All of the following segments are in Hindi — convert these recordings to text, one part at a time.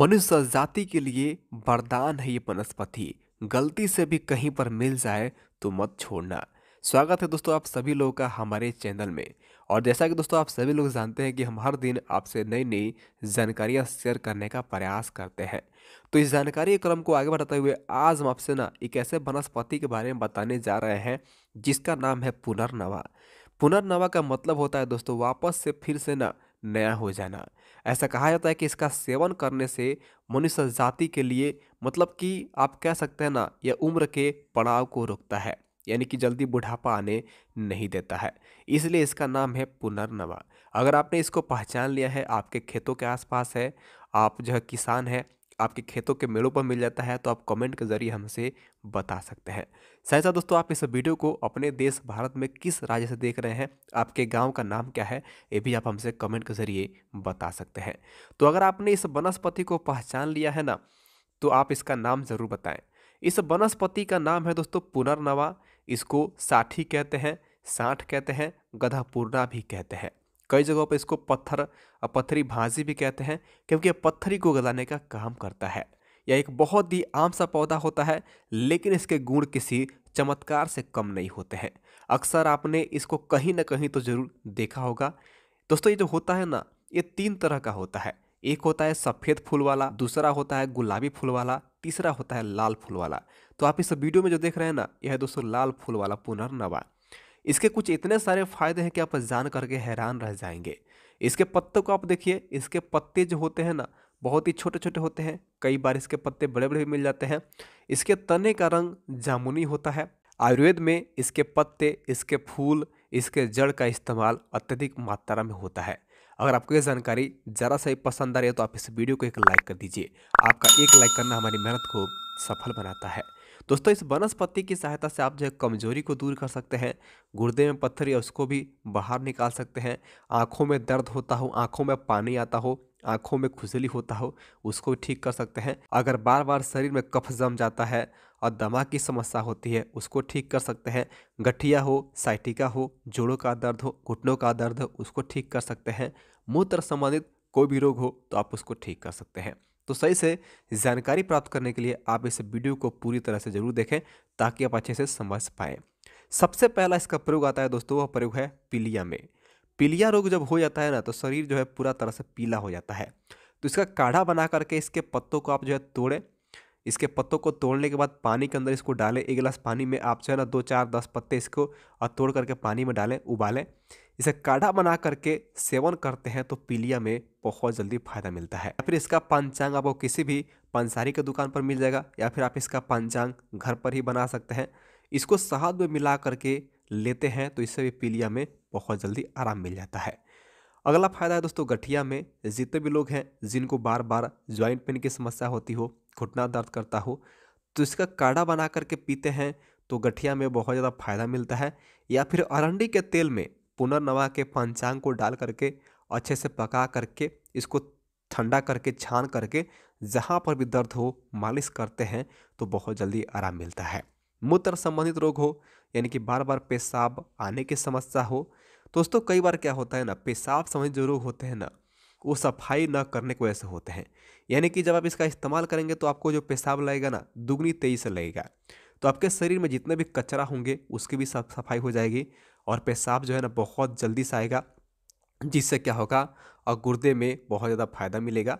मनुष्य जाति के लिए वरदान है ये वनस्पति गलती से भी कहीं पर मिल जाए तो मत छोड़ना स्वागत है दोस्तों आप सभी लोगों का हमारे चैनल में और जैसा कि दोस्तों आप सभी लोग जानते हैं कि हम हर दिन आपसे नई नई जानकारियां शेयर करने का प्रयास करते हैं तो इस जानकारी क्रम को आगे बढ़ाते हुए आज हम आपसे ना एक ऐसे वनस्पति के बारे में बताने जा रहे हैं जिसका नाम है पुनर्नवा पुनर्नवा का मतलब होता है दोस्तों वापस से फिर से ना नया हो जाना ऐसा कहा जाता है कि इसका सेवन करने से मनुष्य जाति के लिए मतलब कि आप कह सकते हैं ना यह उम्र के पड़ाव को रोकता है यानी कि जल्दी बुढ़ापा आने नहीं देता है इसलिए इसका नाम है पुनर्नवा अगर आपने इसको पहचान लिया है आपके खेतों के आसपास है आप जो है किसान है आपके खेतों के मेड़ों पर मिल जाता है तो आप कमेंट के जरिए हमसे बता सकते हैं साथ दोस्तों आप इस वीडियो को अपने देश भारत में किस राज्य से देख रहे हैं आपके गांव का नाम क्या है ये भी आप हमसे कमेंट के जरिए बता सकते हैं तो अगर आपने इस वनस्पति को पहचान लिया है ना तो आप इसका नाम ज़रूर बताएं इस वनस्पति का नाम है दोस्तों पुनर्नवा इसको साठी कहते हैं साठ कहते हैं गधा पूर्णा भी कहते हैं कई जगहों पर इसको पत्थर पत्थरी भाजी भी कहते हैं क्योंकि यह पत्थरी को गलाने का काम करता है यह एक बहुत ही आम सा पौधा होता है लेकिन इसके गुण किसी चमत्कार से कम नहीं होते हैं अक्सर आपने इसको कहीं ना कहीं तो ज़रूर देखा होगा दोस्तों ये जो होता है ना ये तीन तरह का होता है एक होता है सफ़ेद फूल वाला दूसरा होता है गुलाबी फूल वाला तीसरा होता है लाल फूल वाला तो आप इस वीडियो में जो देख रहे हैं ना यह है दोस्तों लाल फूल वाला पुनर्नवा इसके कुछ इतने सारे फायदे हैं कि आप जान करके हैरान रह जाएंगे इसके पत्तों को आप देखिए इसके पत्ते जो होते हैं ना बहुत ही छोटे छोटे होते हैं कई बार इसके पत्ते बड़े बड़े भी मिल जाते हैं इसके तने का रंग जामुनी होता है आयुर्वेद में इसके पत्ते इसके फूल इसके जड़ का इस्तेमाल अत्यधिक मात्रा में होता है अगर आपको ये जानकारी ज़रा सा ही पसंद आ रही है तो आप इस वीडियो को एक लाइक कर दीजिए आपका एक लाइक करना हमारी मेहनत को सफल बनाता है दोस्तों इस वनस्पति की सहायता से आप जो है कमजोरी को दूर कर सकते हैं गुर्दे में पत्थर या उसको भी बाहर निकाल सकते हैं आँखों में दर्द होता हो आँखों में पानी आता हो आँखों में खुजली होता हो उसको भी ठीक कर सकते हैं अगर बार बार शरीर में कफ जम जाता है और दमा की समस्या होती है उसको ठीक कर सकते हैं गठिया हो साइटिका हो जोड़ों का दर्द हो घुटनों का दर्द हो उसको ठीक कर सकते हैं मूत्र संबंधित कोई भी रोग हो तो आप उसको ठीक कर सकते हैं तो सही से जानकारी प्राप्त करने के लिए आप इस वीडियो को पूरी तरह से जरूर देखें ताकि आप अच्छे से समझ पाएँ सबसे पहला इसका प्रयोग आता है दोस्तों वह प्रयोग है पीलिया में पीलिया रोग जब हो जाता है ना तो शरीर जो है पूरा तरह से पीला हो जाता है तो इसका काढ़ा बना करके इसके पत्तों को आप जो है तोड़ें इसके पत्तों को तोड़ने के बाद पानी के अंदर इसको डालें एक गिलास पानी में आप जो है ना दो चार दस पत्ते इसको और तोड़ करके पानी में डालें उबालें इसे काढ़ा बना करके सेवन करते हैं तो पीलिया में बहुत जल्दी फायदा मिलता है या फिर इसका पंचांग आपको किसी भी पंसारी के दुकान पर मिल जाएगा या फिर आप इसका पंचांग घर पर ही बना सकते हैं इसको शहद में मिला करके लेते हैं तो इससे भी पीलिया में बहुत जल्दी आराम मिल जाता है अगला फायदा है दोस्तों गठिया में जितने भी लोग हैं जिनको बार बार ज्वाइंट पेन की समस्या होती हो घुटना दर्द करता हो तो इसका काढ़ा बना करके पीते हैं तो गठिया में बहुत ज़्यादा फायदा मिलता है या फिर अरंडी के तेल में पुनर्नवा के पंचांग को डाल करके अच्छे से पका करके इसको ठंडा करके छान करके जहाँ पर भी दर्द हो मालिश करते हैं तो बहुत जल्दी आराम मिलता है मूत्र संबंधित रोग हो यानी कि बार बार पेशाब आने की समस्या हो दोस्तों कई बार क्या होता है ना पेशाब संबंधित जो रोग होते हैं ना वो सफाई ना करने की वजह से होते हैं यानी कि जब आप इसका इस्तेमाल करेंगे तो आपको जो पेशाब लगेगा ना दुगनी तेजी से लगेगा तो आपके शरीर में जितने भी कचरा होंगे उसकी भी साफ सफाई हो जाएगी और पेशाब जो है ना बहुत जल्दी से आएगा जिससे क्या होगा और गुर्दे में बहुत ज़्यादा फायदा मिलेगा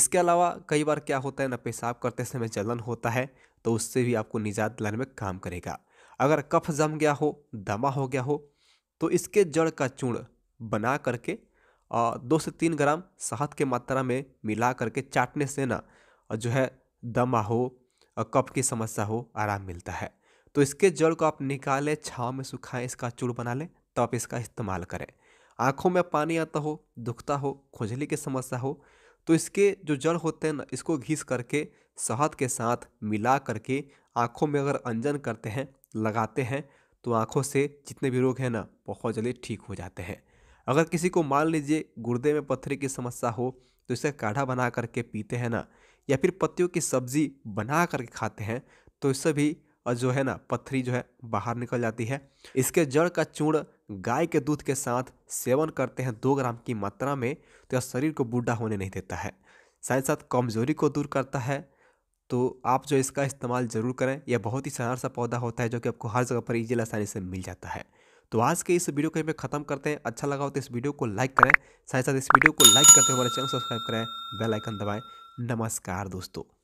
इसके अलावा कई बार क्या होता है ना पेशाब करते समय जलन होता है तो उससे भी आपको निजात दिलाने में काम करेगा अगर कफ जम गया हो दमा हो गया हो तो इसके जड़ का चूर्ण बना करके दो से तीन ग्राम शहद के मात्रा में मिला करके चाटने से ना जो है दमा हो कफ की समस्या हो आराम मिलता है तो इसके जड़ को आप निकालें छाव में सुखाएं इसका चूड़ बना लें तो आप इसका इस्तेमाल करें आँखों में पानी आता हो दुखता हो खुजली की समस्या हो तो इसके जो जड़ होते हैं ना इसको घिस करके शहद के साथ मिला करके आँखों में अगर अंजन करते हैं लगाते हैं तो आँखों से जितने भी रोग हैं ना बहुत जल्दी ठीक हो जाते हैं अगर किसी को मान लीजिए गुर्दे में पत्थरी की समस्या हो तो इसे काढ़ा बना करके पीते हैं ना या फिर पत्तियों की सब्जी बना करके खाते हैं तो इससे भी और जो है ना पत्थरी जो है बाहर निकल जाती है इसके जड़ का चूर्ण गाय के दूध के साथ सेवन करते हैं दो ग्राम की मात्रा में तो यह शरीर को बूढ़ा होने नहीं देता है साथ साथ कमजोरी को दूर करता है तो आप जो इसका इस्तेमाल ज़रूर करें यह बहुत ही सहार सा पौधा होता है जो कि आपको हर जगह पर ईजिल आसानी से मिल जाता है तो आज के इस वीडियो को हमें खत्म करते हैं अच्छा लगा हो तो इस वीडियो को लाइक करें साथ साथ इस वीडियो को लाइक करते हुए हमारे चैनल सब्सक्राइब करें बेलाइकन दबाएँ नमस्कार दोस्तों